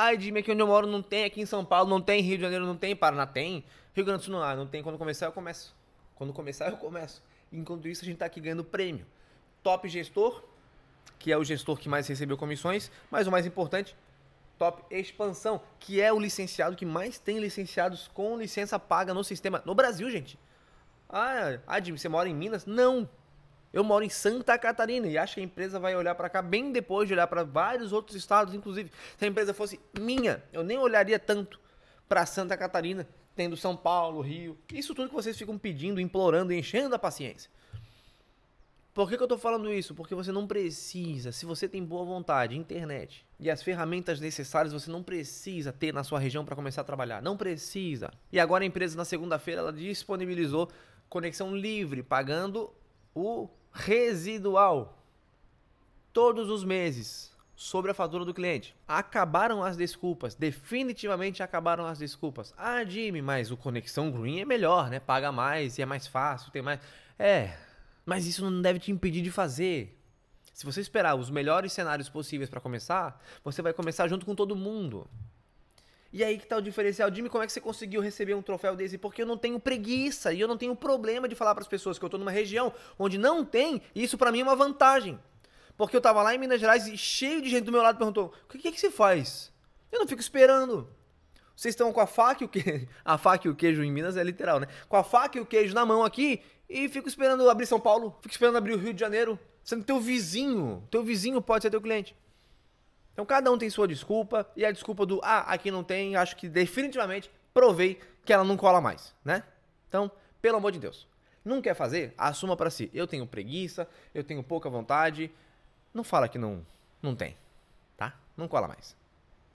Ai, Jimmy, aqui onde eu moro não tem, aqui em São Paulo não tem, Rio de Janeiro não tem, Paraná tem, Rio Grande do Sul não, ah, não tem. Quando começar, eu começo. Quando começar, eu começo. Enquanto isso, a gente está aqui ganhando prêmio. Top gestor, que é o gestor que mais recebeu comissões, mas o mais importante, top expansão, que é o licenciado que mais tem licenciados com licença paga no sistema no Brasil, gente. Ah, Admi, ah, você mora em Minas? Não. Eu moro em Santa Catarina e acho que a empresa vai olhar para cá bem depois de olhar para vários outros estados, inclusive. Se a empresa fosse minha, eu nem olharia tanto para Santa Catarina, tendo São Paulo, Rio. Isso tudo que vocês ficam pedindo, implorando, enchendo a paciência. Por que, que eu estou falando isso? Porque você não precisa, se você tem boa vontade, internet e as ferramentas necessárias, você não precisa ter na sua região para começar a trabalhar. Não precisa. E agora a empresa, na segunda-feira, ela disponibilizou conexão livre, pagando o residual todos os meses sobre a fatura do cliente. Acabaram as desculpas, definitivamente acabaram as desculpas. Ah, Jimmy, mas o Conexão Green é melhor, né? Paga mais e é mais fácil, tem mais. É, mas isso não deve te impedir de fazer. Se você esperar os melhores cenários possíveis para começar, você vai começar junto com todo mundo. E aí que tá o diferencial. Jimmy, como é que você conseguiu receber um troféu desse? Porque eu não tenho preguiça e eu não tenho problema de falar para as pessoas que eu tô numa região onde não tem, e isso para mim é uma vantagem. Porque eu tava lá em Minas Gerais e cheio de gente do meu lado perguntou: "O que é que se faz?" Eu não fico esperando. Vocês estão com a faca e o queijo, a faca e o queijo em Minas é literal, né? Com a faca e o queijo na mão aqui e fico esperando abrir São Paulo, fico esperando abrir o Rio de Janeiro, sendo teu vizinho, teu vizinho pode ser teu cliente. Então cada um tem sua desculpa e a desculpa do ah, aqui não tem, acho que definitivamente provei que ela não cola mais, né? Então, pelo amor de Deus. Não quer fazer? Assuma para si. Eu tenho preguiça, eu tenho pouca vontade. Não fala que não não tem, tá? Não cola mais.